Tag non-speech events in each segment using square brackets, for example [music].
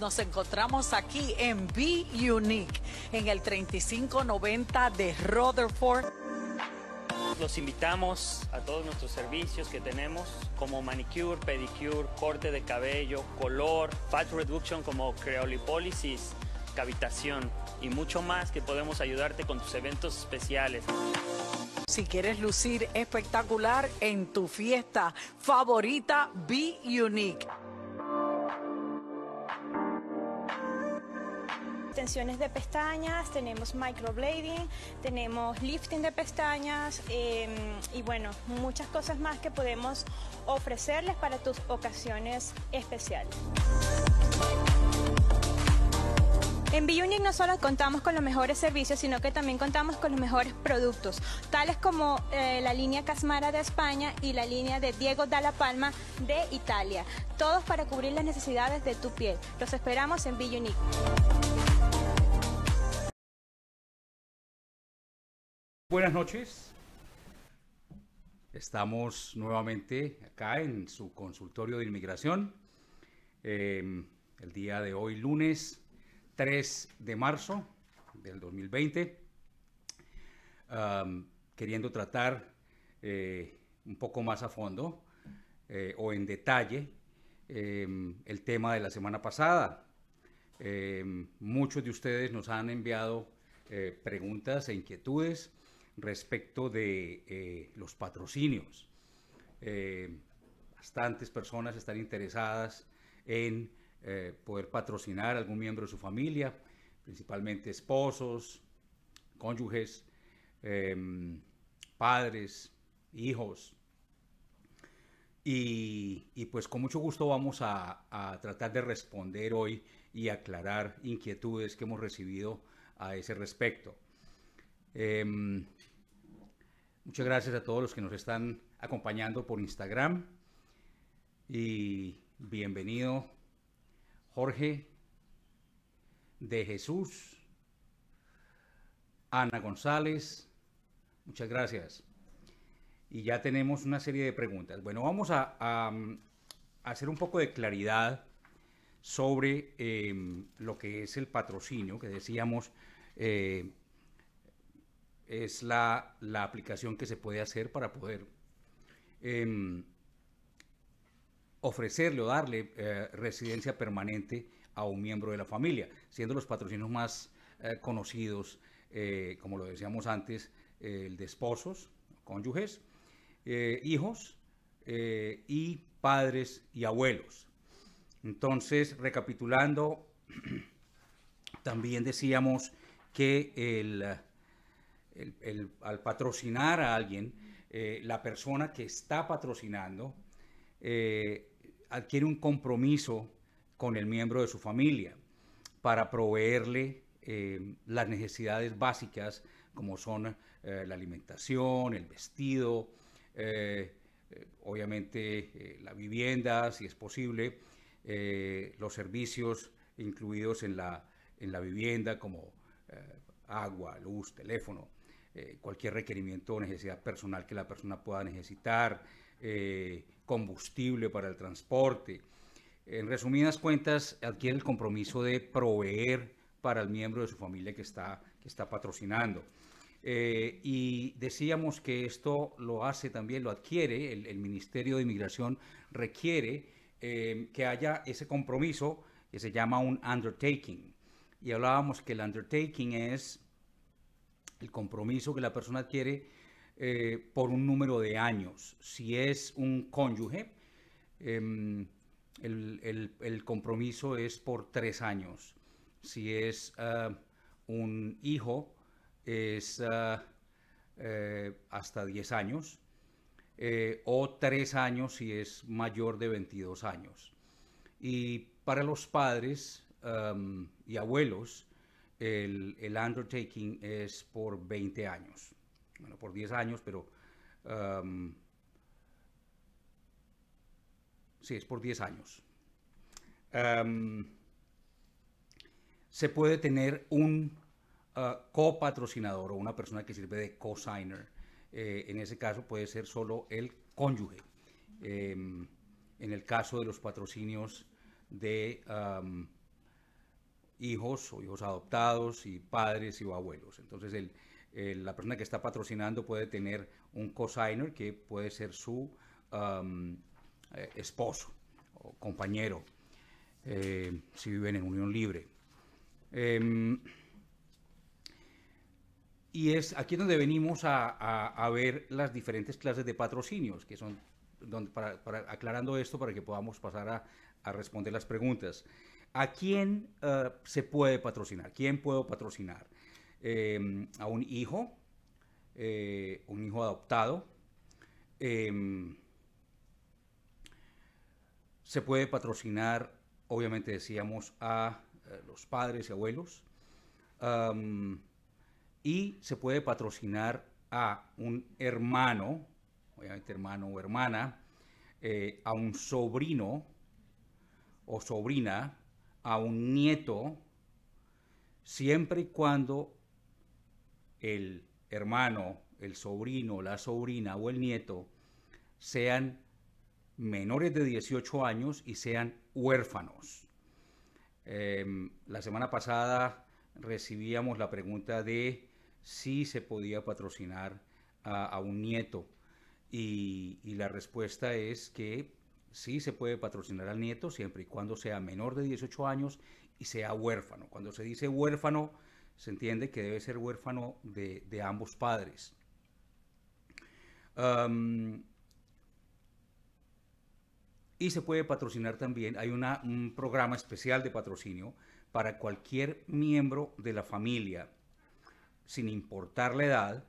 Nos encontramos aquí en Be Unique, en el 3590 de Rutherford. Los invitamos a todos nuestros servicios que tenemos, como manicure, pedicure, corte de cabello, color, fat reduction como creolipólisis, cavitación y mucho más que podemos ayudarte con tus eventos especiales. Si quieres lucir espectacular en tu fiesta favorita, Be Unique. extensiones de pestañas, tenemos microblading, tenemos lifting de pestañas em, y bueno, muchas cosas más que podemos ofrecerles para tus ocasiones especiales. En b no solo contamos con los mejores servicios, sino que también contamos con los mejores productos, tales como eh, la línea Casmara de España y la línea de Diego Dalla Palma de Italia, todos para cubrir las necesidades de tu piel. Los esperamos en b Buenas noches. Estamos nuevamente acá en su consultorio de inmigración. Em, el día de hoy, lunes 3 de marzo del 2020, queriendo tratar eh, un poco más a fondo eh, o en detalle em, el tema de la semana pasada. Em, muchos de ustedes nos han enviado eh, preguntas e inquietudes respecto de eh, los patrocinios. Eh, bastantes personas están interesadas en eh, poder patrocinar a algún miembro de su familia, principalmente esposos, cónyuges, em, padres, hijos. Y, pues con mucho gusto vamos a tratar de responder hoy y aclarar inquietudes que hemos recibido a ese respecto. Em, muchas gracias a todos los que nos están acompañando por Instagram. Y bienvenido, Jorge de Jesús, Ana González. Muchas gracias. Y ya tenemos una serie de preguntas. Bueno, vamos a, mm, hacer un poco de claridad sobre em, lo que es el patrocinio, que decíamos eh, es la, aplicación que se puede hacer para poder em, ofrecerle o darle eh, residencia permanente a un miembro de la familia, siendo los patrocinios más eh, conocidos, eh, como lo decíamos antes, el de esposos, cónyuges, hijos y padres y abuelos. Entonces, recapitulando, [clears throat] también decíamos que el al patrocinar a alguien, eh, la persona que está patrocinando eh, adquiere un compromiso con el miembro de su familia para proveerle eh, las necesidades básicas como son la alimentación, el vestido, obviamente la vivienda, si es posible, los servicios incluidos en la vivienda como agua, luz, teléfono, eh, cualquier requerimiento o necesidad personal que la persona pueda necesitar, eh, combustible para el transporte. En resumidas cuentas, adquiere el compromiso de proveer para el miembro de su familia que está, que está patrocinando. Eh, y decíamos que esto lo hace también, lo adquiere, el, Ministerio de Inmigración requiere que haya ese compromiso que se llama un undertaking. Y hablábamos que el undertaking es el compromiso que la persona adquiere eh, por un número de años. Si es un cónyuge, em, el, compromiso es por tres años. Si es ah, un hijo, es ah, eh, hasta 10 años. Eh, o tres años si es mayor de 22 años. Y para los padres y abuelos, el, undertaking es por 20 años, bueno, por 10 años, pero... Um, sí, es por 10 años. Um, se puede tener un uh, copatrocinador o una persona que sirve de cosigner. Eh, en ese caso puede ser solo el cónyuge. Em, en el caso de los patrocinios de um, hijos o hijos adoptados y padres y abuelos. Entonces la persona que está patrocinando puede tener un cosigner que puede ser su eh, esposo o compañero eh, si viven en unión libre. Em, y es aquí donde venimos a, ver las diferentes clases de patrocinios, que son aclarando esto para que podamos pasar a, a responder las preguntas. ¿A quién eh, se puede patrocinar? ¿Quién puedo patrocinar? Em, ¿A un hijo? Eh, ¿Un hijo adoptado? Em, se puede patrocinar, obviamente decíamos, a, eh, los padres y abuelos. y se puede patrocinar a un hermano, obviamente hermano o hermana, a un sobrino o sobrina, a un nieto siempre y cuando el hermano, el sobrino, la sobrina o el nieto sean menores de 18 años y sean huérfanos. Em, la semana pasada recibíamos la pregunta de si se podía patrocinar a, un nieto y la respuesta es que sí se puede patrocinar al nieto siempre y cuando sea menor de 18 años y sea huérfano. Cuando se dice huérfano, se entiende que debe ser huérfano de, ambos padres. y se puede patrocinar también, hay un programa especial de patrocinio para cualquier miembro de la familia, sin importar la edad,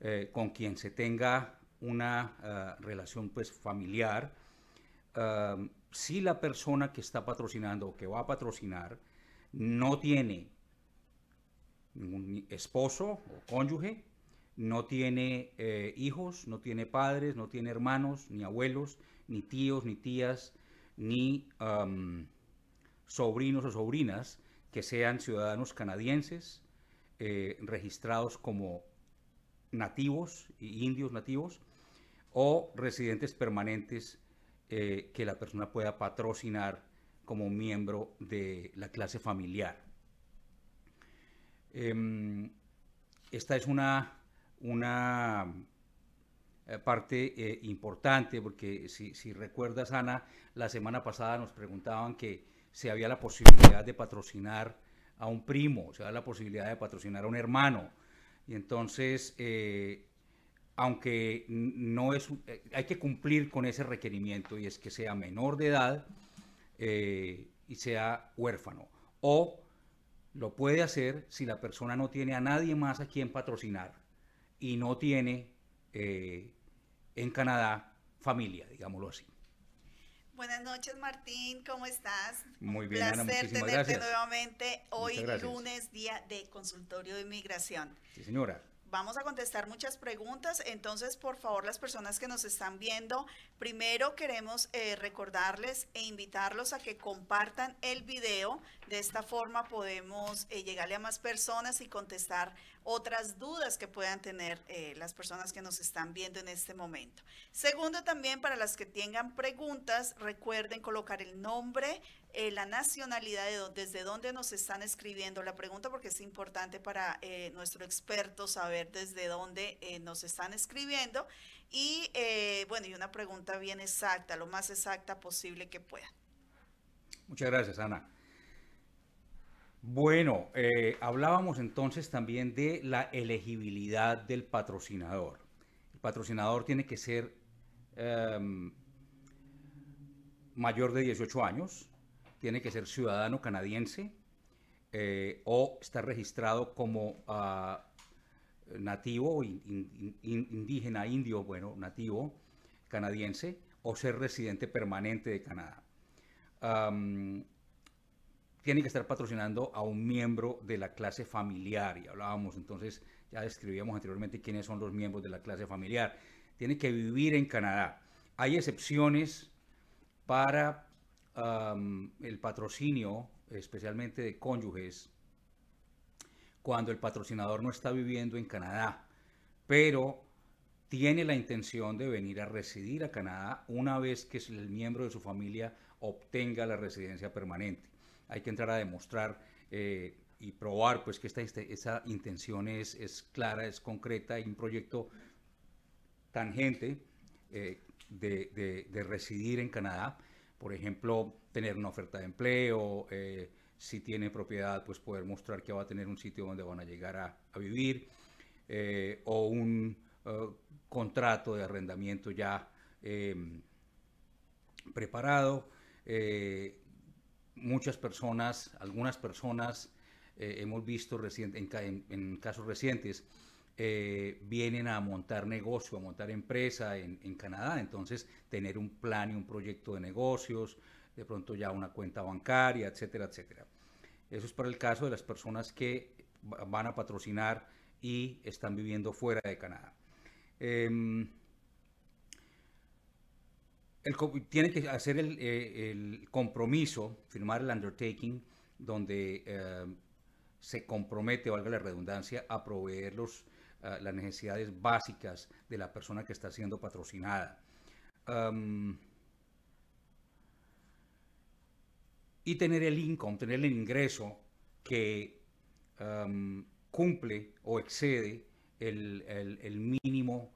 eh, con quien se tenga una eh, relación pues familiar, eh, si la persona que está patrocinando o que va a patrocinar no tiene un esposo o cónyuge, no tiene eh, hijos, no tiene padres, no tiene hermanos, ni abuelos, ni tíos, ni tías, ni em, sobrinos o sobrinas que sean ciudadanos canadienses registrados como nativos y indios nativos o residentes permanentes eh, que la persona pueda patrocinar como miembro de la clase familiar. Em, esta es una, eh, parte eh, importante porque si, si, recuerdas, Ana, la semana pasada nos preguntaban que si había la posibilidad de patrocinar a un primo, si había la posibilidad de patrocinar a un hermano, y entonces, eh, aunque no es, eh, hay que cumplir con ese requerimiento y es que sea menor de edad eh, y sea huérfano. O lo puede hacer si la persona no tiene a nadie más a quien patrocinar y no tiene en Canadá familia, digámoslo así. Buenas noches, Martín. ¿Cómo estás? Muy bien. Un placer tenerte nuevamente hoy, lunes, día de consultorio de inmigración. Sí, señora. Vamos a contestar muchas preguntas, entonces por favor las personas que nos están viendo, primero queremos eh, recordarles e invitarlos a que compartan el video, de esta forma podemos eh, llegarle a más personas y contestar otras dudas que puedan tener eh, las personas que nos están viendo en este momento. Segundo, también para las que tengan preguntas, recuerden colocar el nombre, eh, la nacionalidad, desde dónde nos están escribiendo la pregunta, porque es importante para eh, nuestro experto saber desde dónde nos están escribiendo. Y bueno, y una pregunta bien exacta, lo más exacta posible que puedan. Muchas gracias, Ana. Bueno, eh, hablábamos entonces también de la elegibilidad del patrocinador. El patrocinador tiene que ser em, mayor de 18 años, tiene que ser ciudadano canadiense eh, o estar registrado como ah, nativo, indígena, indio, bueno, nativo canadiense o ser residente permanente de Canadá tiene que estar patrocinando a un miembro de la clase familiar. Y hablábamos entonces, ya describíamos anteriormente quiénes son los miembros de la clase familiar. Tiene que vivir en Canadá. Hay excepciones para el patrocinio, especialmente de cónyuges, cuando el patrocinador no está viviendo en Canadá, pero tiene la intención de venir a residir a Canadá una vez que el miembro de su familia obtenga la residencia permanente hay que entrar a demostrar eh, y probar pues que esta, este, esa intención es, clara, es concreta, hay un proyecto tangente eh, de, residir en Canadá, por ejemplo, tener una oferta de empleo, eh, si tiene propiedad, pues poder mostrar que va a tener un sitio donde van a llegar a, vivir, o un contrato de arrendamiento ya preparado muchas personas, algunas personas, eh, hemos visto reciente, en, casos recientes, eh, vienen a montar negocio, a montar empresa en, Canadá. Entonces, tener un plan y un proyecto de negocios, de pronto ya una cuenta bancaria, etcétera, etcétera. Eso es para el caso de las personas que van a patrocinar y están viviendo fuera de Canadá. Em, tiene que hacer eh, el, compromiso, firmar el undertaking, donde eh, se compromete, valga la redundancia, a proveer eh, las necesidades básicas de la persona que está siendo patrocinada. y tener el income, tener el ingreso que cumple o excede el, mínimo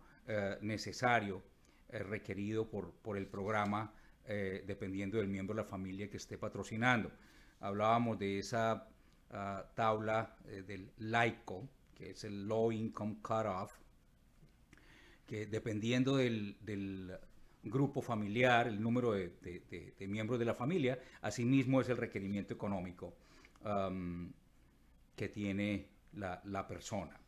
necesario eh, requerido por, el programa, eh, dependiendo del miembro de la familia que esté patrocinando. Hablábamos de esa ah, tabla eh, del LICO, que es el Low Income Cutoff, que dependiendo del, grupo familiar, el número de, miembros de la familia, asimismo es el requerimiento económico que tiene la, la, persona.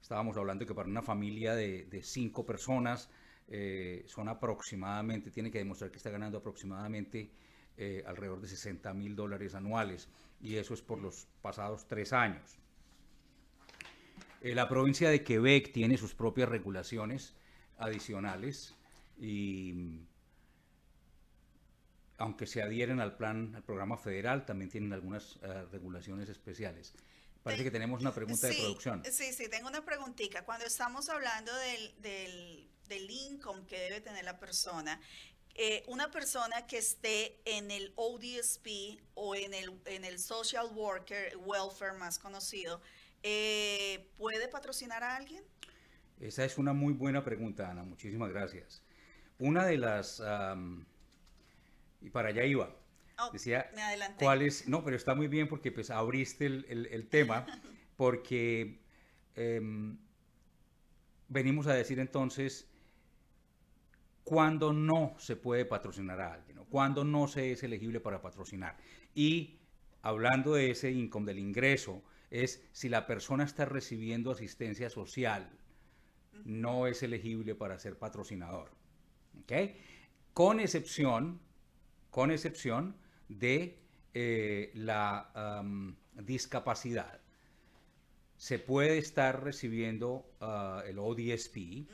Estábamos hablando que para una familia de cinco personas, eh, son aproximadamente, tiene que demostrar que está ganando aproximadamente eh, alrededor de 60 mil dólares anuales, y eso es por los pasados tres años. Eh, la provincia de Quebec tiene sus propias regulaciones adicionales y mm, aunque se adhieren al plan, al programa federal, también tienen algunas regulaciones especiales. Parece que tenemos una pregunta de producción. Sí, sí, tengo una preguntita. Cuando estamos hablando del, del, income que debe tener la persona, eh, una persona que esté en el ODSP o en el, en el Social Worker Welfare más conocido, eh, ¿puede patrocinar a alguien? Esa es una muy buena pregunta, Ana. Muchísimas gracias. Una de las... y para allá iba. Oh, Decía, ¿cuál es? No, pero está muy bien porque pues abriste el, tema, [laughs] porque em, venimos a decir entonces cuándo no se puede patrocinar a alguien, cuándo no se es elegible para patrocinar. Y hablando de ese income, del ingreso, es si la persona está recibiendo asistencia social, no es elegible para ser patrocinador. Con excepción, con excepción de eh, la discapacidad. Se puede estar recibiendo ah, el ODSP,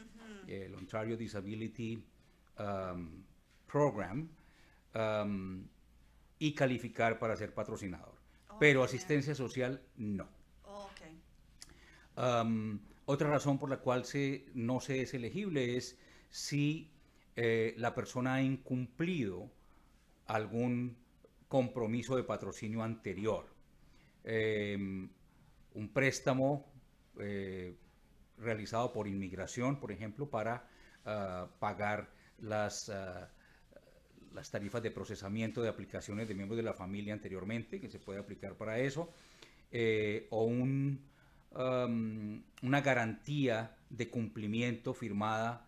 el Ontario Disability Program, y calificar para ser patrocinador. Oh, Pero asistencia social no. Oh, otra razón por la cual se, no se es elegible es si eh, la persona ha incumplido algún compromiso de patrocinio anterior, em, un préstamo eh, realizado por inmigración, por ejemplo, para ah, pagar las, ah, las tarifas de procesamiento de aplicaciones de miembros de la familia anteriormente, que se puede aplicar para eso, eh, o un, una garantía de cumplimiento firmada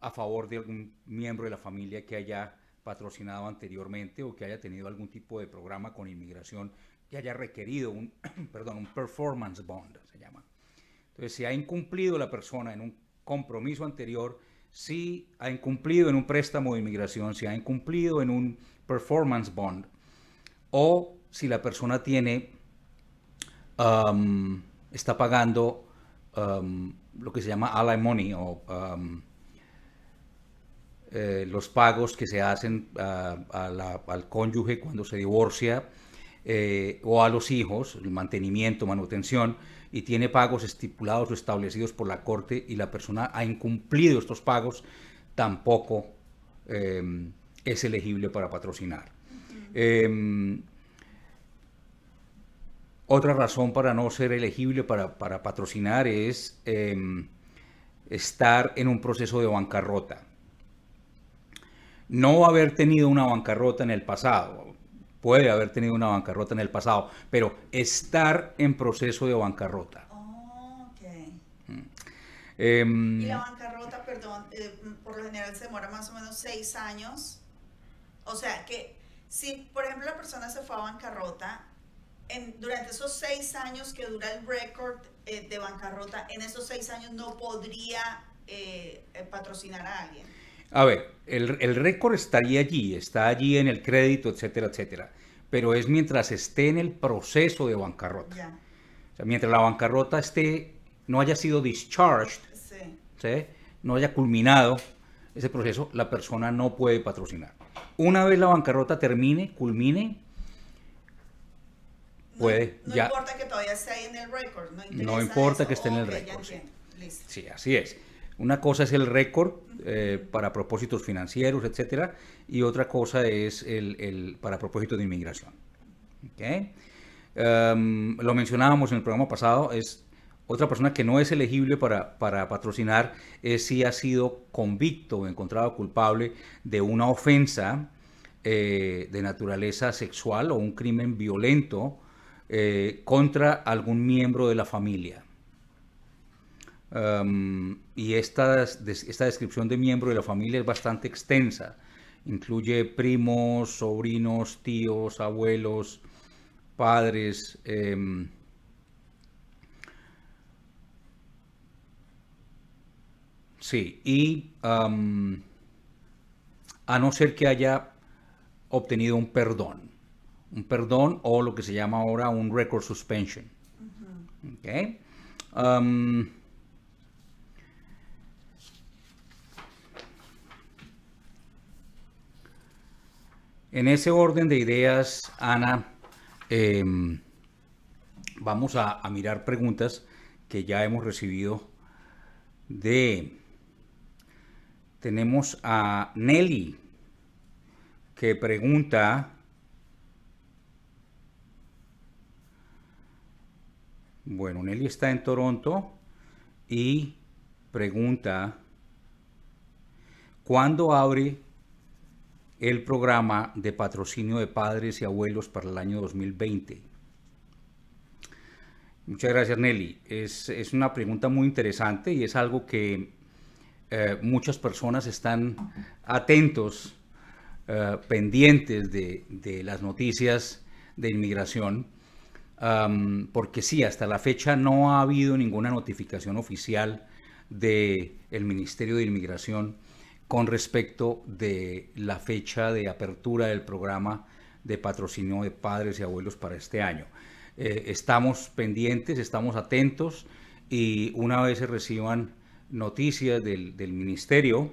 a favor de algún miembro de la familia que haya patrocinado anteriormente o que haya tenido algún tipo de programa con inmigración que haya requerido un, [clears throat] perdón, un performance bond, se llama. Entonces, si ha incumplido la persona en un compromiso anterior, si ha incumplido en un préstamo de inmigración, si ha incumplido en un performance bond, o si la persona tiene, um, está pagando um, lo que se llama ally money o um, eh, los pagos que se hacen al cónyuge cuando se divorcia eh, o a los hijos, el mantenimiento, manutención, y tiene pagos estipulados o establecidos por la Corte y la persona ha incumplido estos pagos, tampoco em, es elegible para patrocinar. Em, otra razón para no ser elegible para patrocinar es em, estar en un proceso de bancarrota no haber tenido una bancarrota en el pasado, puede haber tenido una bancarrota en el pasado, pero estar en proceso de bancarrota. Oh, mm. em, y la bancarrota, perdón, eh, por lo general se demora más o menos seis años. O sea que si, por ejemplo, la persona se fue a bancarrota, en, durante esos seis años que dura el récord eh, de bancarrota, en esos seis años no podría eh, patrocinar a alguien. A ver, el, récord estaría allí, está allí en el crédito, etcétera, etcétera. Pero es mientras esté en el proceso de bancarrota. mientras la bancarrota esté, no haya sido discharged, no haya culminado ese proceso, la persona no puede patrocinar. Una vez la bancarrota termine, culmine, puede. No importa que todavía esté ahí en el récord. No, importa que esté en el récord. sí, así es. Una cosa es el récord eh, para propósitos financieros, etcétera, y otra cosa es el, para propósitos de inmigración. Em, lo mencionábamos en el programa pasado, es otra persona que no es elegible para, patrocinar es si ha sido convicto o encontrado culpable de una ofensa eh, de naturaleza sexual o un crimen violento eh, contra algún miembro de la familia y esta, esta descripción de miembro de la familia es bastante extensa. Incluye primos, sobrinos, tíos, abuelos, padres. Em, sí, y a no ser que haya obtenido un perdón, un perdón o lo que se llama ahora un record suspension. ok En ese orden de ideas, Ana, em, vamos a, mirar preguntas que ya hemos recibido de... Tenemos a Nelly que pregunta... Bueno, Nelly está en Toronto y pregunta, ¿cuándo abre el programa de patrocinio de padres y abuelos para el año 2020. Muchas gracias Nelly. Es, una pregunta muy interesante y es algo que eh, muchas personas están atentos, eh, pendientes de, las noticias de inmigración, porque sí, hasta la fecha no ha habido ninguna notificación oficial del Ministerio de Inmigración con respecto de la fecha de apertura del programa de patrocinio de padres y abuelos para este año. Eh, estamos pendientes, estamos atentos y una vez se reciban noticias del, ministerio,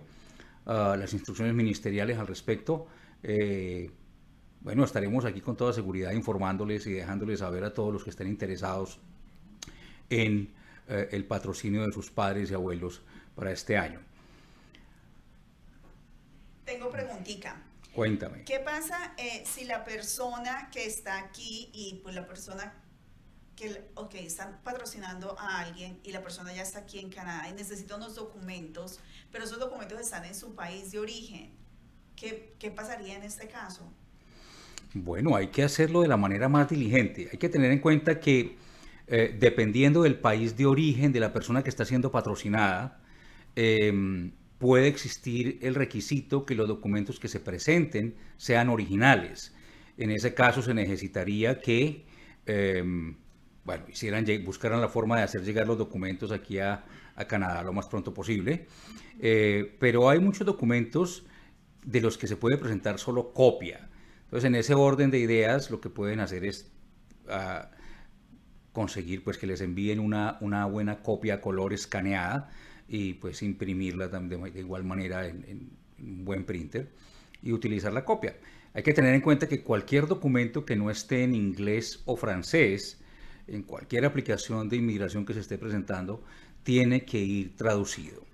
ah, las instrucciones ministeriales al respecto, eh, bueno, estaremos aquí con toda seguridad informándoles y dejándoles saber a todos los que estén interesados en eh, el patrocinio de sus padres y abuelos para este año tengo preguntica. Cuéntame. ¿Qué pasa eh, si la persona que está aquí y pues la persona que, ok, están patrocinando a alguien y la persona ya está aquí en Canadá y necesita unos documentos, pero esos documentos están en su país de origen? ¿Qué, pasaría en este caso? Bueno, hay que hacerlo de la manera más diligente. Hay que tener en cuenta que eh, dependiendo del país de origen de la persona que está siendo patrocinada, em, puede existir el requisito que los documentos que se presenten sean originales. En ese caso se necesitaría que, em, bueno, buscaran la forma de hacer llegar los documentos aquí a, Canadá lo más pronto posible. Eh, pero hay muchos documentos de los que se puede presentar solo copia. Entonces, en ese orden de ideas, lo que pueden hacer es ah, conseguir pues, que les envíen una, una buena copia a color escaneada y pues imprimirla de igual manera en, un buen printer y utilizar la copia. Hay que tener en cuenta que cualquier documento que no esté en inglés o francés, en cualquier aplicación de inmigración que se esté presentando, tiene que ir traducido.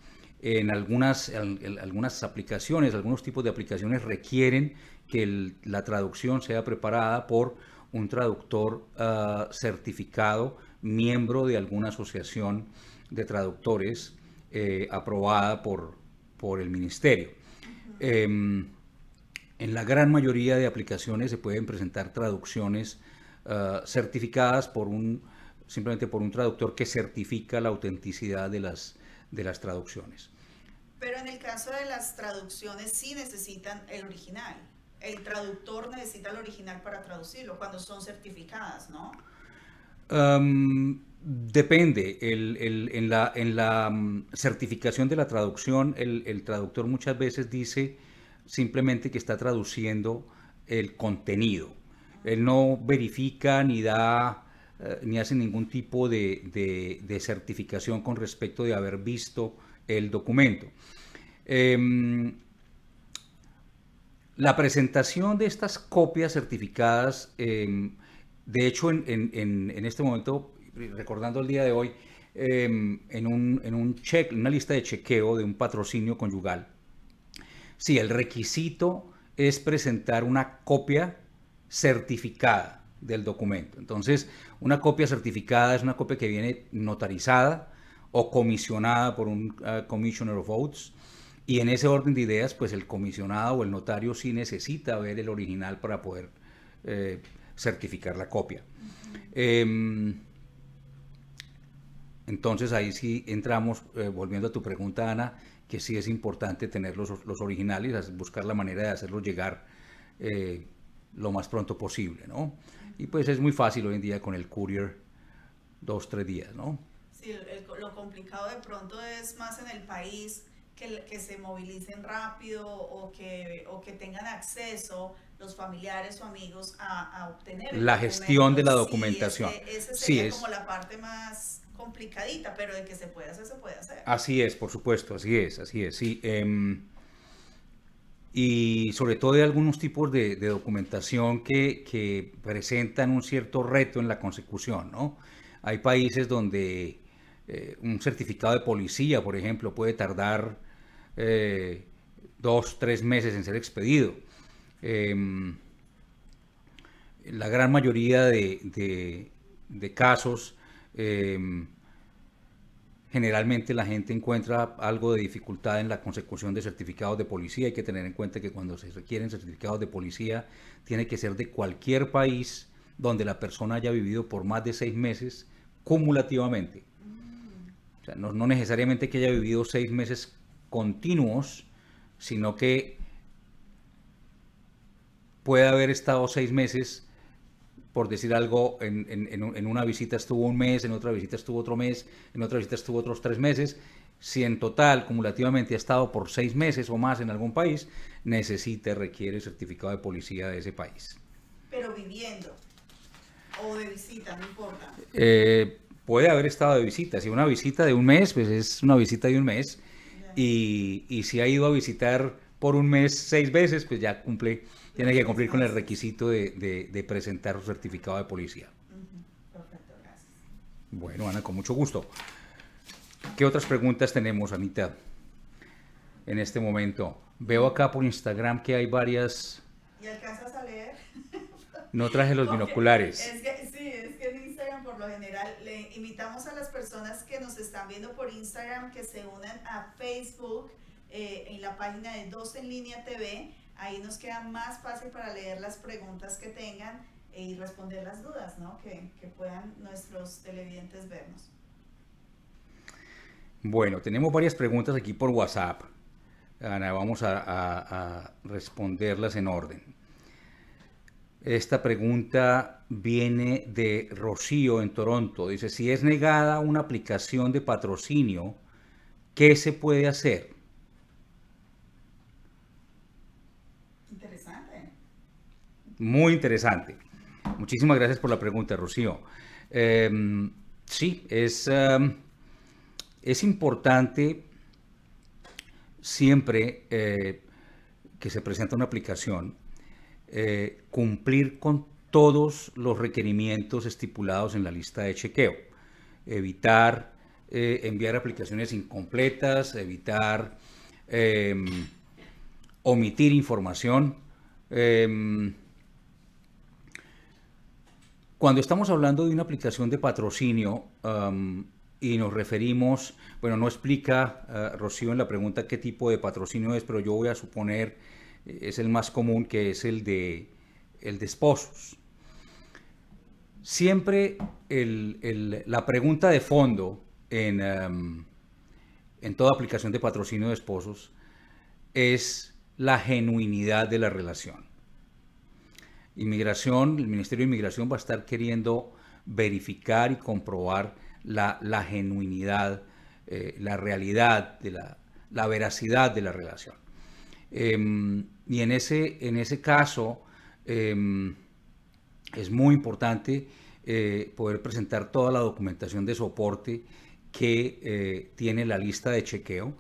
En algunas, algunas aplicaciones, algunos tipos de aplicaciones requieren que la traducción sea preparada por un traductor ah, certificado, miembro de alguna asociación de traductores eh, aprobada por, por el ministerio. Em, en la gran mayoría de aplicaciones se pueden presentar traducciones ah, certificadas por un, simplemente por un traductor que certifica la autenticidad de las, de las traducciones. Pero en el caso de las traducciones sí necesitan el original. El traductor necesita el original para traducirlo cuando son certificadas, ¿no? Depende. en, la, en, la, mm, certificación de la traducción, el, traductor muchas veces dice simplemente que está traduciendo el contenido. Él no verifica ni da eh, ni hace ningún tipo de, certificación con respecto de haber visto el documento. Em, la presentación de estas copias certificadas, em, de hecho en, en este momento recordando el día de hoy, em, en, un, una lista de chequeo de un patrocinio conyugal, si sí, el requisito es presentar una copia certificada del documento. Entonces, una copia certificada es una copia que viene notarizada o comisionada por un ah, Commissioner of votes Y en ese orden de ideas, pues el comisionado o el notario sí necesita ver el original para poder eh, certificar la copia. Entonces ahí sí entramos, eh, volviendo a tu pregunta, Ana, que sí es importante tener los, originales, buscar la manera de hacerlos llegar eh, lo más pronto posible, ¿no? Y pues es muy fácil hoy en día con el courier, dos, tres días, ¿no? Sí, lo complicado de pronto es más en el país que, que se movilicen rápido o que, o que tengan acceso los familiares o amigos a, a obtener. La gestión de la documentación. Sí, es como la parte más complicadita, pero de que se puede hacer, se puede hacer. Así es, por supuesto, así es, así es, sí. Em, y sobre todo de algunos tipos de, documentación que, presentan un cierto reto en la consecución, ¿no? Hay países donde eh, un certificado de policía, por ejemplo, puede tardar eh, dos, tres meses en ser expedido. Em, la gran mayoría de, de, de casos Em, generalmente la gente encuentra algo de dificultad en la consecución de certificados de policía. Hay que tener en cuenta que cuando se requieren certificados de policía, tiene que ser de cualquier país donde la persona haya vivido por más de seis meses cumulativamente. O sea, no, no necesariamente que haya vivido seis meses continuos, sino que puede haber estado seis meses por decir algo, en, una visita estuvo un mes, en otra visita estuvo otro mes, en otra visita estuvo otros tres meses. Si en total, cumulativamente, ha estado por seis meses o más en algún país, necesita, requiere certificado de policía de ese país. Pero viviendo o de visita, no importa. Eh, puede haber estado de visita. Si una visita de un mes, pues es una visita de un mes. Y, y si ha ido a visitar por un mes seis veces, pues ya cumple tiene que cumplir con el requisito de, presentar un certificado de policía. Bueno, Ana, con mucho gusto. ¿Qué otras preguntas tenemos, Anita, en este momento? Veo acá por Instagram que hay varias... ¿Y alcanzas a leer? No traje los [laughs] binoculares. sí, es que en Instagram por lo general le invitamos a las personas que nos están viendo por Instagram que se unan a Facebook eh, en la página de Dos en Línea TV Ahí nos queda más fácil para leer las preguntas que tengan eh, y responder las dudas ¿no? que, puedan nuestros televidentes vernos. Bueno, tenemos varias preguntas aquí por WhatsApp. Ana, vamos a, a, responderlas en orden. Esta pregunta viene de Rocío en Toronto. Dice, si es negada una aplicación de patrocinio, ¿qué se puede hacer? Muy interesante. Muchísimas gracias por la pregunta, Rocío. Em, sí, es, em, es importante siempre eh, que se presenta una aplicación eh, cumplir con todos los requerimientos estipulados en la lista de chequeo. Evitar eh, enviar aplicaciones incompletas, evitar em, omitir información. Cuando estamos hablando de una aplicación de patrocinio y nos referimos, bueno, no explica eh, Rocío en la pregunta qué tipo de patrocinio es, pero yo voy a suponer eh, es el más común que es el de, el de esposos. Siempre la pregunta de fondo en toda aplicación de patrocinio de esposos es la genuinidad de la relación. Inmigración, el Ministerio de Inmigración va a estar queriendo verificar y comprobar la, la genuinidad, eh, la realidad, de la, la, veracidad de la relación. Em, y en ese, en ese caso em, es muy importante eh, poder presentar toda la documentación de soporte que eh, tiene la lista de chequeo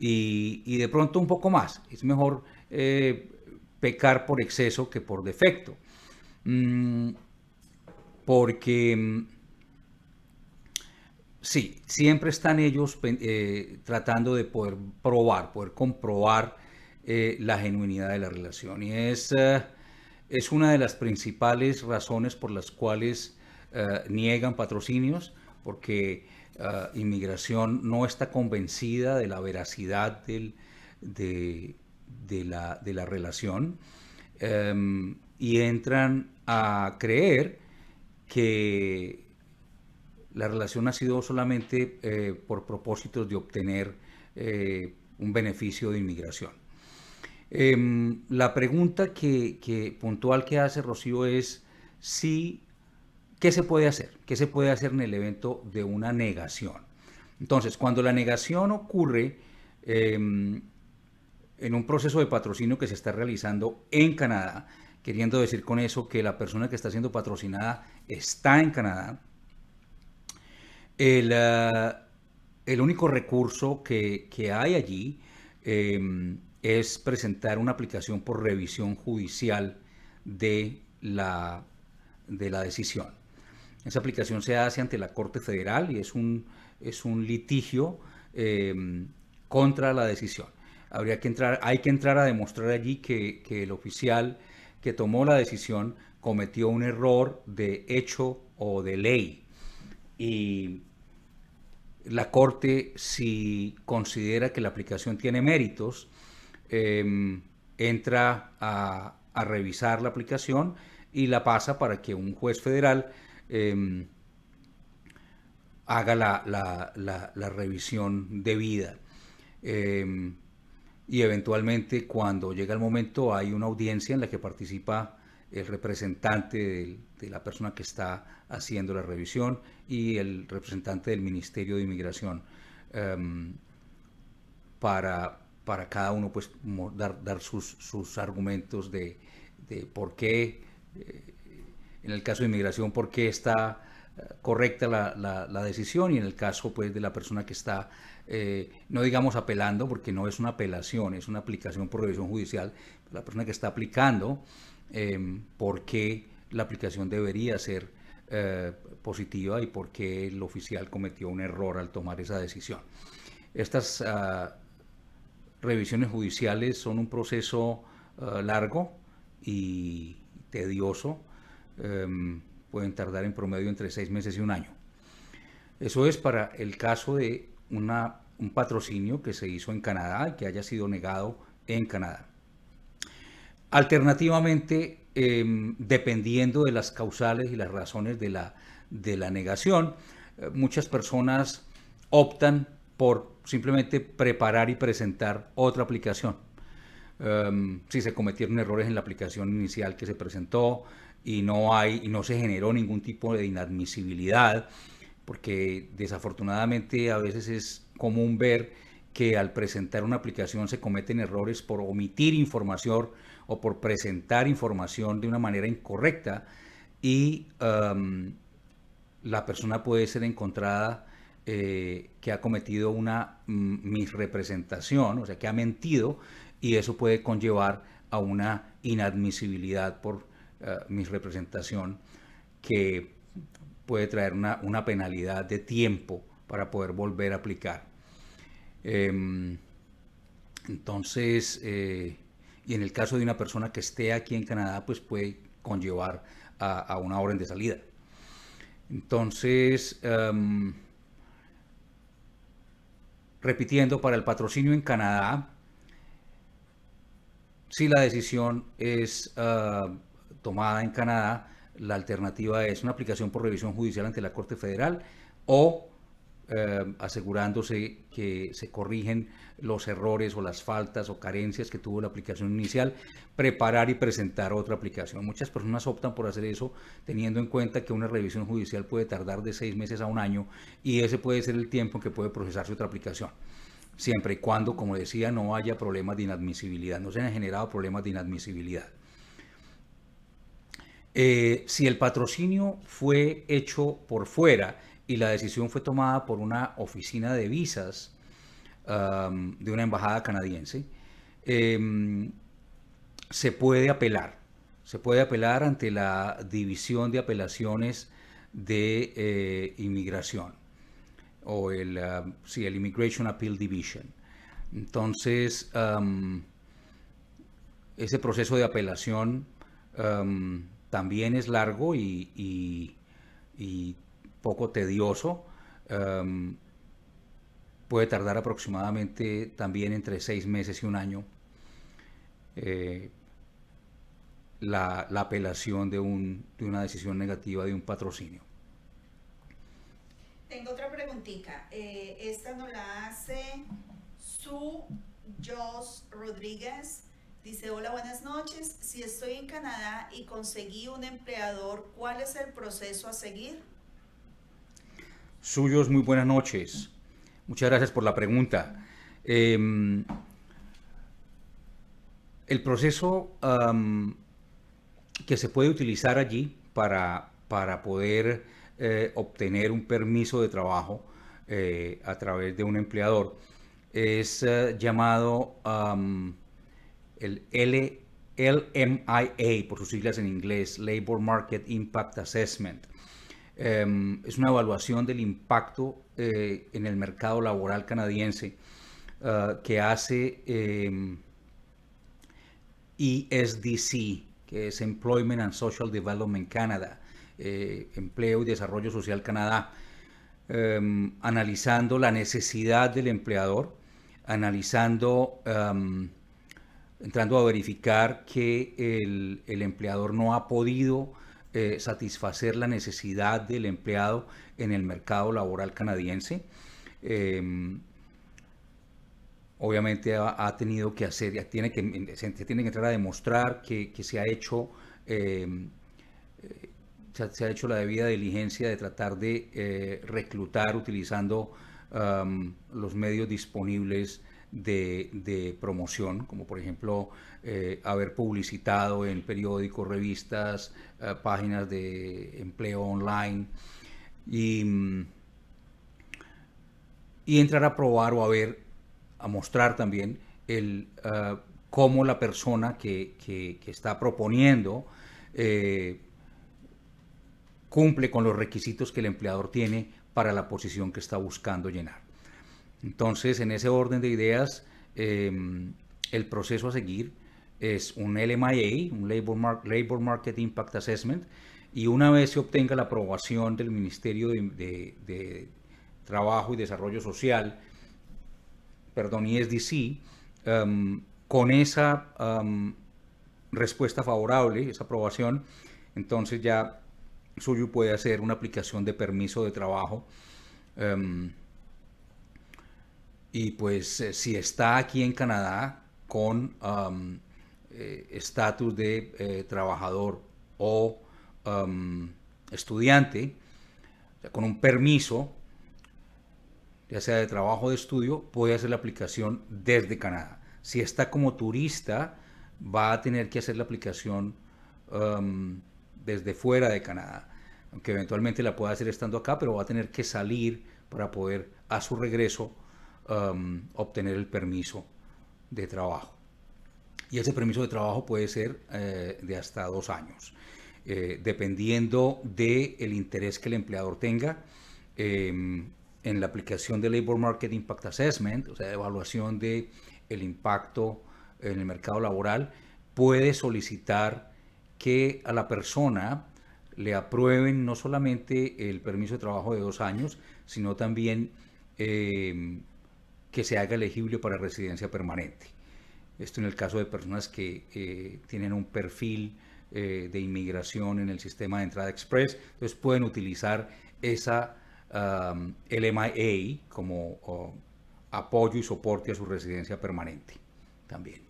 y, de pronto un poco más. Es mejor pecar por exceso que por defecto. Mm, porque mm, sí, siempre están ellos eh, tratando de poder probar, poder comprobar eh, la genuinidad de la relación. Y es, eh, es una de las principales razones por las cuales niegan patrocinios, porque inmigración no está convencida de la veracidad del, de, de la, relación em, y entran a creer que la relación ha sido solamente eh, por propósitos de obtener eh, un beneficio de inmigración. Em, la pregunta que, puntual que hace Rocío es si, ¿qué se puede hacer? ¿Qué se puede hacer en el evento de una negación? Entonces, cuando la negación ocurre, em, en un proceso de patrocinio que se está realizando en Canadá, queriendo decir con eso que la persona que está siendo patrocinada está en Canadá. El, eh, único recurso que, hay allí em, es presentar una aplicación por revisión judicial de la, de la decisión. Esa aplicación se hace ante la Corte Federal y es un, es un litigio em, contra la decisión habría que entrar, hay que entrar a demostrar allí que, el oficial que tomó la decisión cometió un error de hecho o de ley. Y la Corte, si considera que la aplicación tiene méritos, em, entra a, revisar la aplicación y la pasa para que un juez federal em, haga la, revisión debida. Em, y eventualmente cuando llega el momento hay una audiencia en la que participa el representante de la persona que está haciendo la revisión y el representante del Ministerio de Inmigración em, para, para cada uno pues dar, dar sus, argumentos de, por qué, eh, en el caso de inmigración, por qué está eh, correcta la, la, la, decisión y en el caso pues de la persona que está eh, no digamos apelando, porque no es una apelación, es una aplicación por revisión judicial, la persona que está aplicando, em, por qué la aplicación debería ser eh, positiva y por qué el oficial cometió un error al tomar esa decisión. Estas ah, revisiones judiciales son un proceso ah, largo y tedioso, em, pueden tardar en promedio entre seis meses y un año. Eso es para el caso de un patrocinio que se hizo en Canadá y que haya sido negado en Canadá. Alternativamente, em, dependiendo de las causales y las razones de la, de la negación, eh, muchas personas optan por simplemente preparar y presentar otra aplicación. Em, si se cometieron errores en la aplicación inicial que se presentó y no hay y no se generó ningún tipo de inadmisibilidad, porque desafortunadamente a veces es común ver que al presentar una aplicación se cometen errores por omitir información o por presentar información de una manera incorrecta y la persona puede ser encontrada eh, que ha cometido una mm, misrepresentación, o sea, que ha mentido y eso puede conllevar a una inadmisibilidad por eh, misrepresentación que puede traer una, penalidad de tiempo para poder volver a aplicar. Em, entonces, eh, y en el caso de una persona que esté aquí en Canadá, pues puede conllevar a, una orden de salida. Entonces, em, repitiendo, para el patrocinio en Canadá, si la decisión es ah, tomada en Canadá, la alternativa es una aplicación por revisión judicial ante la Corte Federal o eh, asegurándose que se corrigen los errores o las faltas o carencias que tuvo la aplicación inicial, preparar y presentar otra aplicación. Muchas personas optan por hacer eso teniendo en cuenta que una revisión judicial puede tardar de seis meses a un año y ese puede ser el tiempo en que puede procesarse otra aplicación siempre y cuando, como decía, no haya problemas de inadmisibilidad, no se han generado problemas de inadmisibilidad. Eh, si el patrocinio fue hecho por fuera y la decisión fue tomada por una oficina de visas de una embajada canadiense, em, se puede apelar. Se puede apelar ante la división de apelaciones de eh, inmigración o el, el Immigration Appeal Division. Entonces, ese proceso de apelación también es largo y, y, poco tedioso. Em, puede tardar aproximadamente también entre seis meses y un año eh, la, apelación de, un, de una decisión negativa de un patrocinio. Tengo otra preguntita. Eh, esta no la hace su Jos Rodríguez Dice, hola, buenas noches. Si estoy en Canadá y conseguí un empleador, ¿cuál es el proceso a seguir? Suyos, muy buenas noches. Muchas gracias por la pregunta. Em, el proceso que se puede utilizar allí para, para poder eh, obtener un permiso de trabajo eh, a través de un empleador es eh, llamado el L LMIA, por sus siglas en inglés, Labor Market Impact Assessment. Em, es una evaluación del impacto eh, en el mercado laboral canadiense eh, que hace ESDC, em, e que es Employment and Social Development Canada, eh, Empleo y Desarrollo Social Canadá, em, analizando la necesidad del empleador, analizando entrando a verificar que el, empleador no ha podido eh, satisfacer la necesidad del empleado en el mercado laboral canadiense. Em, obviamente ha, tenido que hacer, tiene que, tiene que entrar a demostrar que, se ha hecho... Em, eh, se ha hecho la debida diligencia de tratar de eh, reclutar utilizando los medios disponibles de, promoción, como por ejemplo eh, haber publicitado en periódicos, revistas, eh, páginas de empleo online y, entrar a probar o a ver, a mostrar también el, eh, cómo la persona que, está proponiendo cumple con los requisitos que el empleador tiene para la posición que está buscando llenar. Entonces, en ese orden de ideas, em, el proceso a seguir es un LMIA, un Labor, Market Impact Assessment, y una vez se obtenga la aprobación del Ministerio de, Trabajo y Desarrollo Social, perdón, ISDC, e em, con esa em, respuesta favorable, esa aprobación, entonces ya suyo puede hacer una aplicación de permiso de trabajo y pues eh, si está aquí en Canadá con eh, estatus de eh, trabajador o estudiante, con un permiso, ya sea de trabajo o de estudio, puede hacer la aplicación desde Canadá. Si está como turista, va a tener que hacer la aplicación desde fuera de Canadá, aunque eventualmente la pueda hacer estando acá, pero va a tener que salir para poder a su regreso Em, obtener el permiso de trabajo. Y ese permiso de trabajo puede ser eh, de hasta dos años, eh, dependiendo del el interés que el empleador tenga em, en la aplicación de Labor Market Impact Assessment, o sea, evaluación de el impacto en el mercado laboral, puede solicitar que a la persona le aprueben no solamente el permiso de trabajo de dos años, sino también em, que se haga elegible para residencia permanente. Esto en el caso de personas que tienen un perfil eh, de inmigración en el sistema de entrada express, entonces pueden utilizar esa LMIA como apoyo y soporte a su residencia permanente también.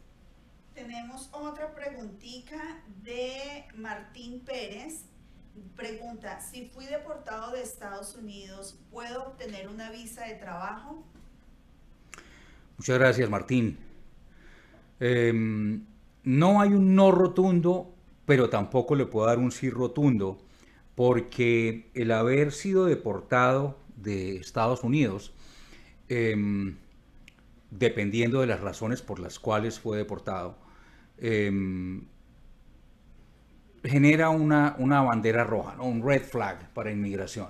Tenemos otra preguntita de Martín Pérez. Pregunta, si fui deportado de Estados Unidos, ¿puedo obtener una visa de trabajo? Muchas gracias, Martín. Em, no hay un no rotundo, pero tampoco le puedo dar un sí rotundo, porque el haber sido deportado de Estados Unidos, em, dependiendo de las razones por las cuales fue deportado, em, genera una, bandera roja, ¿no? un red flag para inmigración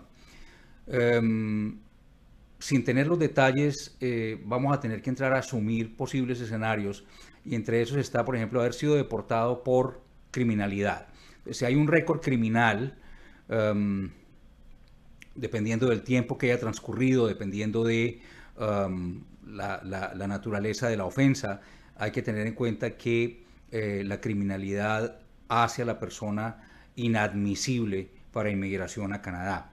sin tener los detalles, eh, vamos a tener que entrar a asumir posibles escenarios y entre esos está, por ejemplo, haber sido deportado por criminalidad. Si hay un récord criminal, em, dependiendo del tiempo que haya transcurrido, dependiendo de em, la, naturaleza de la ofensa, hay que tener en cuenta que eh, la criminalidad hace a la persona inadmisible para inmigración a Canadá.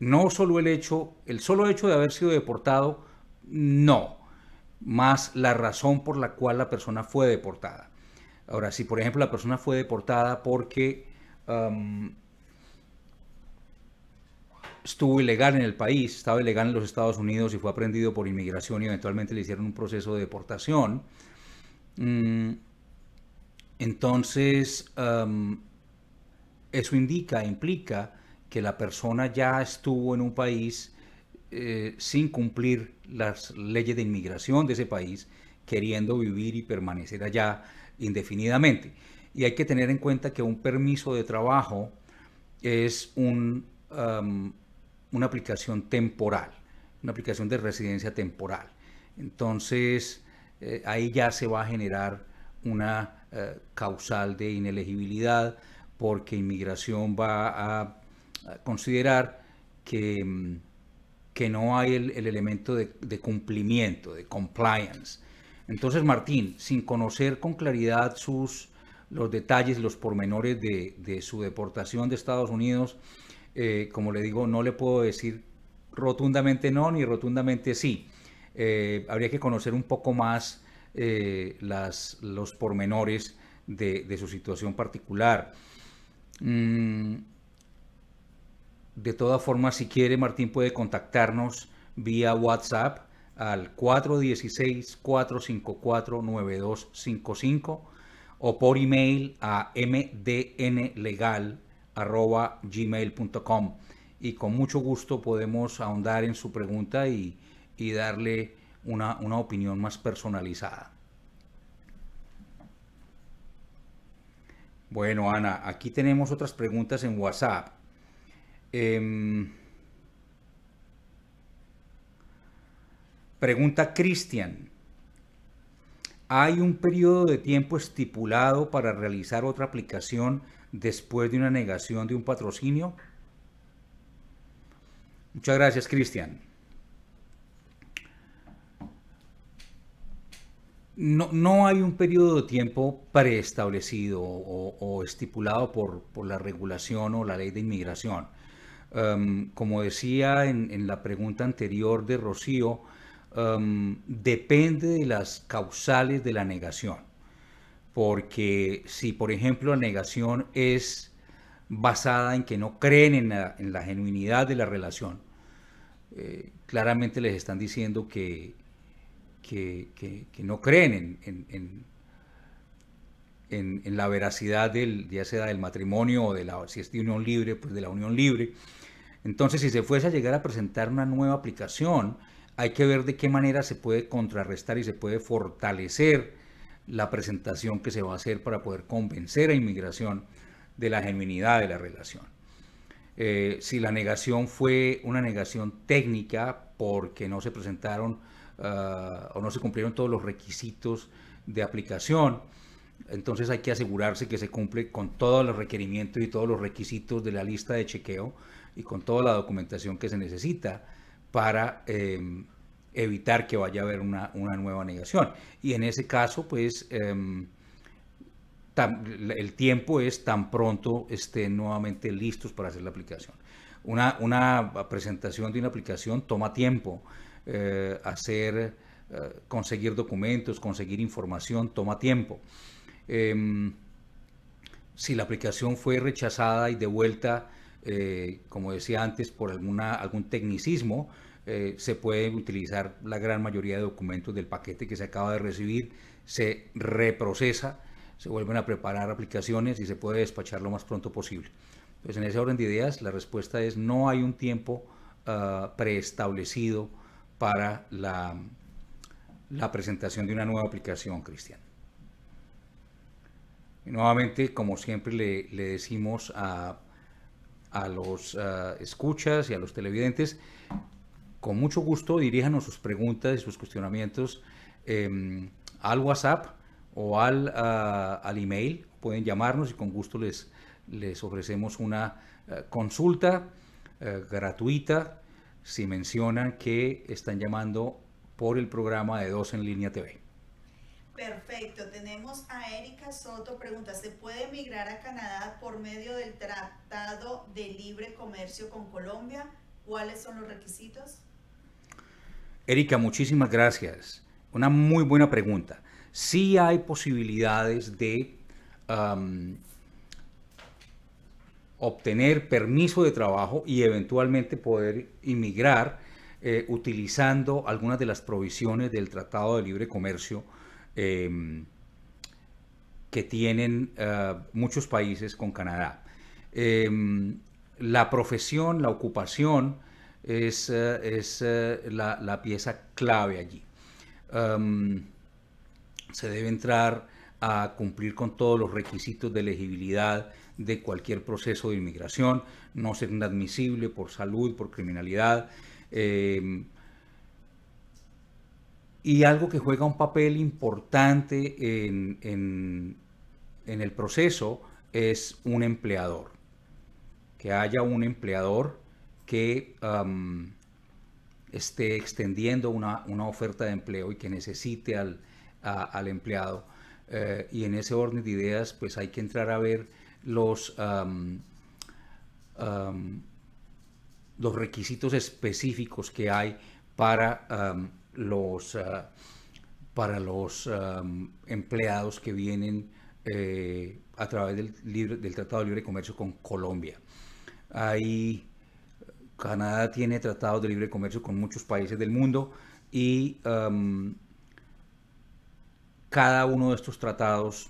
No solo el hecho, el solo hecho de haber sido deportado, no, más la razón por la cual la persona fue deportada. Ahora, si por ejemplo la persona fue deportada porque estuvo ilegal en el país, estaba ilegal en los Estados Unidos y fue aprendido por inmigración y eventualmente le hicieron un proceso de deportación. Mm, entonces, eso indica, implica que la persona ya estuvo en un país eh, sin cumplir las leyes de inmigración de ese país, queriendo vivir y permanecer allá indefinidamente. Y hay que tener en cuenta que un permiso de trabajo es un, una aplicación temporal, una aplicación de residencia temporal. Entonces, eh, ahí ya se va a generar una eh, causal de inelegibilidad porque inmigración va a considerar que, mm, que no hay el, elemento de, cumplimiento, de compliance. Entonces, Martín, sin conocer con claridad sus, los detalles, los pormenores de, su deportación de Estados Unidos, eh, como le digo, no le puedo decir rotundamente no ni rotundamente sí. Eh, habría que conocer un poco más eh, las, los pormenores de, su situación particular. Mm, de todas formas, si quiere, Martín puede contactarnos vía WhatsApp al 416-454-9255 o por email a mdnlegal.gmail.com y con mucho gusto podemos ahondar en su pregunta y, darle una, una opinión más personalizada. Bueno, Ana, aquí tenemos otras preguntas en WhatsApp. Em, pregunta Cristian. ¿Hay un periodo de tiempo estipulado para realizar otra aplicación después de una negación de un patrocinio? Muchas gracias, Cristian. No, hay un periodo de tiempo preestablecido o, estipulado por, la regulación o la ley de inmigración. Em, como decía en, la pregunta anterior de Rocío, em, depende de las causales de la negación. Porque si, por ejemplo, la negación es basada en que no creen en la, genuinidad de la relación, eh, claramente les están diciendo que, no creen en, la veracidad del, del matrimonio o de la, unión libre, pues de la unión libre. Entonces, si se fuese a llegar a presentar una nueva aplicación, hay que ver de qué manera se puede contrarrestar y se puede fortalecer la presentación que se va a hacer para poder convencer a inmigración de la genuinidad de la relación. Eh, si la negación fue una negación técnica porque no se presentaron ah, o no se cumplieron todos los requisitos de aplicación, entonces hay que asegurarse que se cumple con todos los requerimientos y todos los requisitos de la lista de chequeo y con toda la documentación que se necesita para em, evitar que vaya a haber una, nueva negación. Y en ese caso, pues, em, el tiempo es tan pronto estén nuevamente listos para hacer la aplicación. Una, presentación de una aplicación toma tiempo. Eh, hacer, eh, conseguir documentos, conseguir información, toma tiempo. Em, si la aplicación fue rechazada y devuelta, eh, como decía antes, por alguna, algún tecnicismo, eh, se puede utilizar la gran mayoría de documentos del paquete que se acaba de recibir, se reprocesa, se vuelven a preparar aplicaciones y se puede despachar lo más pronto posible. Entonces, en ese orden de ideas, la respuesta es no hay un tiempo ah, preestablecido para la, la presentación de una nueva aplicación, Cristian. nuevamente, como siempre le decimos a a los eh, escuchas y a los televidentes, con mucho gusto diríjanos sus preguntas y sus cuestionamientos em, al WhatsApp o al, eh, al, email. Pueden llamarnos y con gusto les, les ofrecemos una eh, consulta gratuita si mencionan que están llamando por el programa de Dos en Línea TV. Perfecto, tenemos a Erika Soto, pregunta, ¿se puede emigrar a Canadá por medio del Tratado de Libre Comercio con Colombia? ¿Cuáles son los requisitos? Erika, muchísimas gracias. Una muy buena pregunta. Sí hay posibilidades de um, obtener permiso de trabajo y eventualmente poder emigrar eh, utilizando algunas de las provisiones del Tratado de Libre Comercio Em, que tienen eh, muchos países con Canadá. Em, la profesión, la ocupación es, eh, es eh, la, pieza clave allí. Em, se debe entrar a cumplir con todos los requisitos de elegibilidad de cualquier proceso de inmigración, no ser inadmisible por salud, por criminalidad. Y algo que juega un papel importante en, el proceso es un empleador. Que haya un empleador que um, esté extendiendo una, oferta de empleo y que necesite al, empleado. Eh, y en ese orden de ideas, pues hay que entrar a ver los, um, um, los requisitos específicos que hay para los, eh, para los eh, empleados que vienen eh, a través del, del Tratado de Libre Comercio con Colombia. Canadá tiene tratados de libre comercio con muchos países del mundo y em, cada uno de estos tratados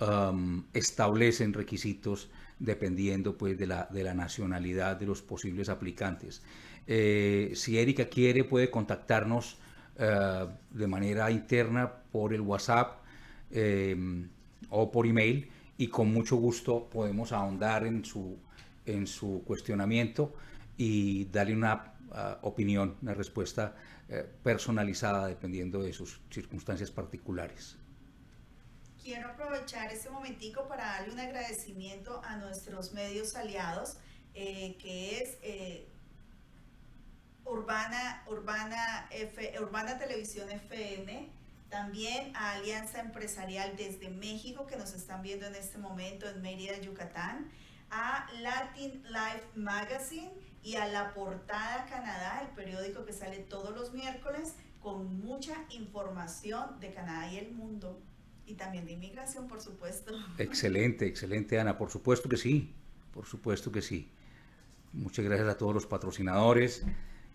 em, establecen requisitos dependiendo pues, de la nacionalidad de los posibles aplicantes. Eh, si Erika quiere, puede contactarnos eh, de manera interna por el WhatsApp eh, o por email y con mucho gusto podemos ahondar en su, en su cuestionamiento y darle una ah, opinión, una respuesta personalizada dependiendo de sus circunstancias particulares quiero aprovechar este momentico para darle un agradecimiento a nuestros medios aliados, que es Urbana, Urbana, F, Urbana Televisión FM, también a Alianza Empresarial desde México, que nos están viendo en este momento en Mérida, Yucatán, a Latin Life Magazine y a La Portada Canadá, el periódico que sale todos los miércoles con mucha información de Canadá y el mundo. Y también de inmigración, por supuesto. Excelente, excelente, Ana. Por supuesto que sí, por supuesto que sí. Muchas gracias a todos los patrocinadores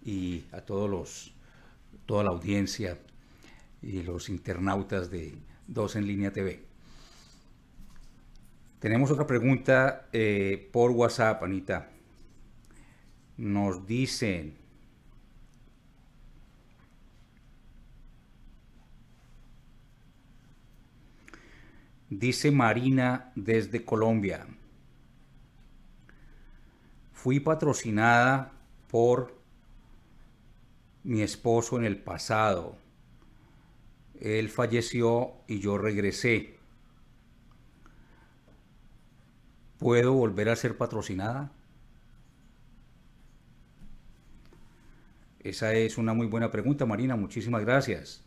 y a todos los, toda la audiencia y los internautas de Dos en Línea TV. Tenemos otra pregunta eh, por WhatsApp, Anita. Nos dicen... Dice Marina desde Colombia. Fui patrocinada por mi esposo en el pasado. Él falleció y yo regresé. ¿Puedo volver a ser patrocinada? Esa es una muy buena pregunta, Marina. Muchísimas gracias.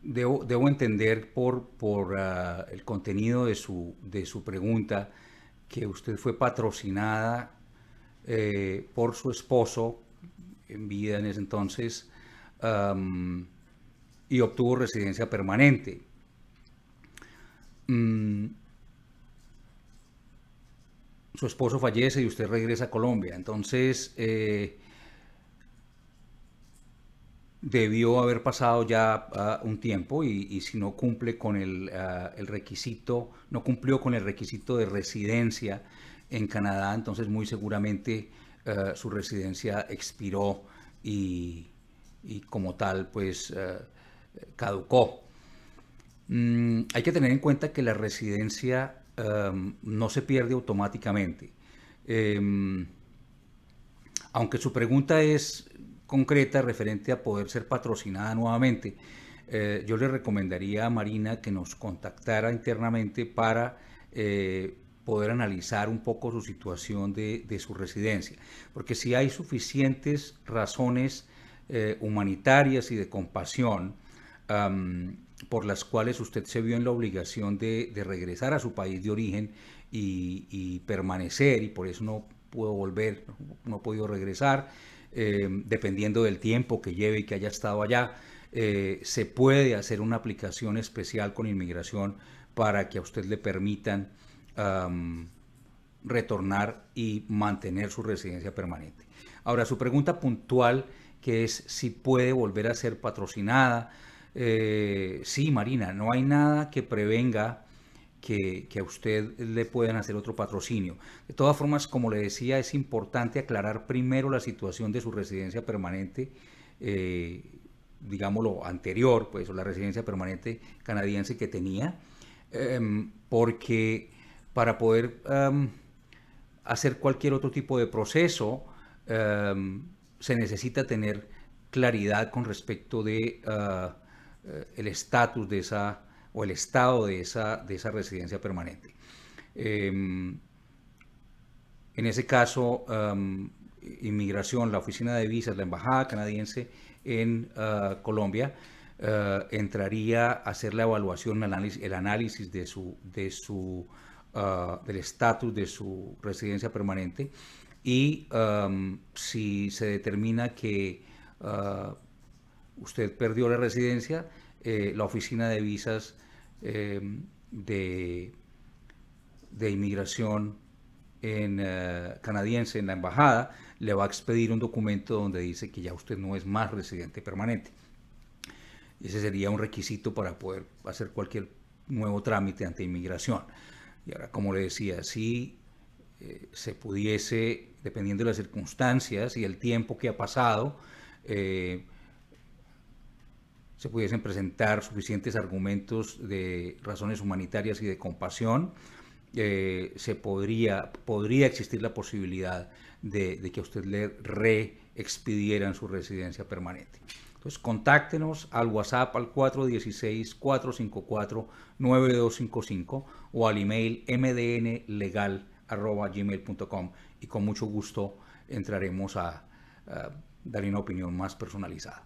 debo, entender por, por ah, el contenido de su, de su pregunta que usted fue patrocinada eh, por su esposo en vida en ese entonces y obtuvo residencia permanente. Mm. su esposo fallece y usted regresa a Colombia. Entonces, eh, debió haber pasado ya ah, un tiempo y, si no cumple con el, ah, el, requisito, no cumplió con el requisito de residencia en Canadá, entonces muy seguramente eh, su residencia expiró y, como tal pues eh, caducó. Mm, hay que tener en cuenta que la residencia em, no se pierde automáticamente. Em, aunque su pregunta es concreta referente a poder ser patrocinada nuevamente, eh, yo le recomendaría a Marina que nos contactara internamente para poder analizar un poco su situación de, su residencia. Porque si hay suficientes razones eh, humanitarias y de compasión por las cuales usted se vio en la obligación de, regresar a su país de origen y, permanecer, y por eso no puedo volver, no ha podido regresar, em, dependiendo del tiempo que lleve y que haya estado allá, eh, se puede hacer una aplicación especial con inmigración para que a usted le permitan retornar y mantener su residencia permanente. Ahora, su pregunta puntual, que es si puede volver a ser patrocinada. Eh, sí, Marina, no hay nada que prevenga que, a usted le puedan hacer otro patrocinio. De todas formas, como le decía, es importante aclarar primero la situación de su residencia permanente, eh, digámoslo, anterior, pues, la residencia permanente canadiense que tenía, em, porque para poder em, hacer cualquier otro tipo de proceso, em, se necesita tener claridad con respecto de ah, eh, el estatus de esa o el estado de esa, de esa residencia permanente. Em, en ese caso, inmigración, la oficina de visas, la embajada canadiense en ah, Colombia, eh, entraría a hacer la evaluación, el análisis de su, de su Ah, del estatus de su residencia permanente y si se determina que ah, usted perdió la residencia, eh, la oficina de visas em, de, de, inmigración en, ah, canadiense en la embajada le va a expedir un documento donde dice que ya usted no es más residente permanente. Ese sería un requisito para poder hacer cualquier nuevo trámite ante inmigración. Y ahora, como le decía, si eh, se pudiese, dependiendo de las circunstancias y el tiempo que ha pasado, eh, se pudiesen presentar suficientes argumentos de razones humanitarias y de compasión, eh, se podría, existir la posibilidad de, de que a usted le reexpidieran su residencia permanente. Entonces, pues contáctenos al WhatsApp al 416-454-9255 o al email mdnlegal.gmail.com y con mucho gusto entraremos a, darle dar una opinión más personalizada.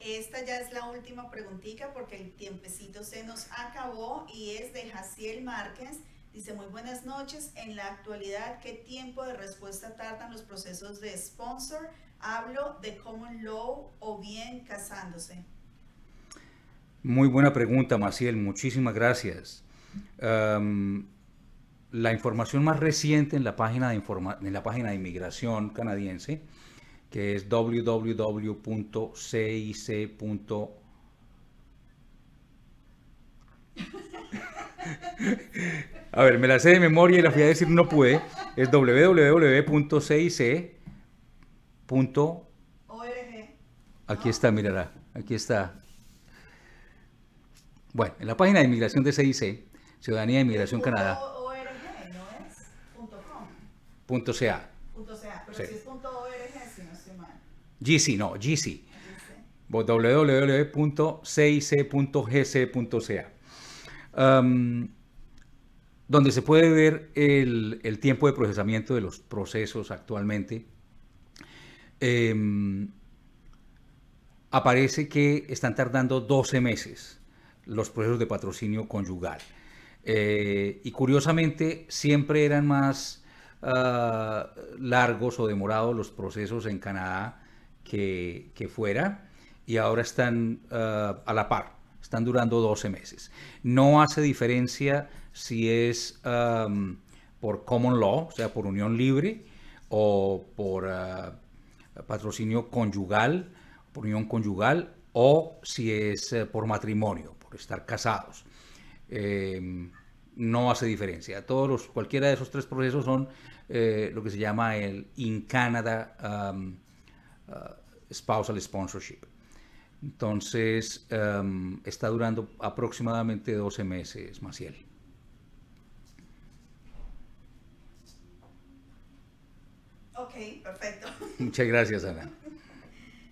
Esta ya es la última preguntita porque el tiempecito se nos acabó y es de Jaciel Márquez. Dice, muy buenas noches. En la actualidad, ¿qué tiempo de respuesta tardan los procesos de sponsor Hablo de common law o bien casándose. Muy buena pregunta, Maciel. Muchísimas gracias. la información más reciente en la página de, en la página de inmigración canadiense, que es www.cic. [laughs] A ver, me la sé de memoria y la fui a decir no pude. Es www.cic Punto. Aquí está, mirará, aquí está. Bueno, en la página de inmigración de CIC, Ciudadanía de Inmigración Canadá. ¿no es? .com. .ca. .ca, pero si es .org, si no estoy mal. GC, no, GC. www.cic.gc.ca um, donde se puede ver el, el tiempo de procesamiento de los procesos actualmente Em, aparece que están tardando 12 meses los procesos de patrocinio conyugal. Eh, y curiosamente, siempre eran más ah, largos o demorados los procesos en Canadá que, fuera, y ahora están ah, a la par, están durando 12 meses. No hace diferencia si es por common law, o sea, por unión libre, o por ah, patrocinio conyugal, unión conyugal, o si es eh, por matrimonio, por estar casados. Em, no hace diferencia. Todos los, cualquiera de esos tres procesos son eh, lo que se llama el In Canada um, uh, Spousal Sponsorship. Entonces, um, está durando aproximadamente 12 meses, Maciel. Ok, perfecto. Muchas gracias, Ana.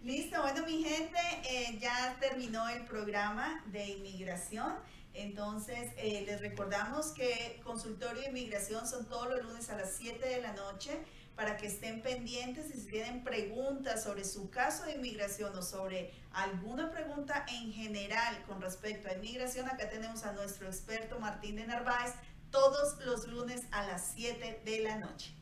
Listo, bueno mi gente, eh, ya terminó el programa de inmigración. Entonces, eh, les recordamos que consultorio de inmigración son todos los lunes a las 7 de la noche para que estén pendientes y si tienen preguntas sobre su caso de inmigración o sobre alguna pregunta en general con respecto a inmigración, acá tenemos a nuestro experto Martín de Narváez todos los lunes a las 7 de la noche.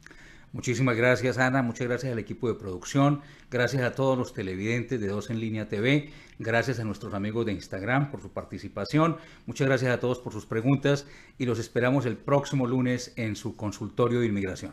Muchísimas gracias Ana, muchas gracias al equipo de producción, gracias a todos los televidentes de Dos en Línea TV, gracias a nuestros amigos de Instagram por su participación, muchas gracias a todos por sus preguntas y los esperamos el próximo lunes en su consultorio de inmigración.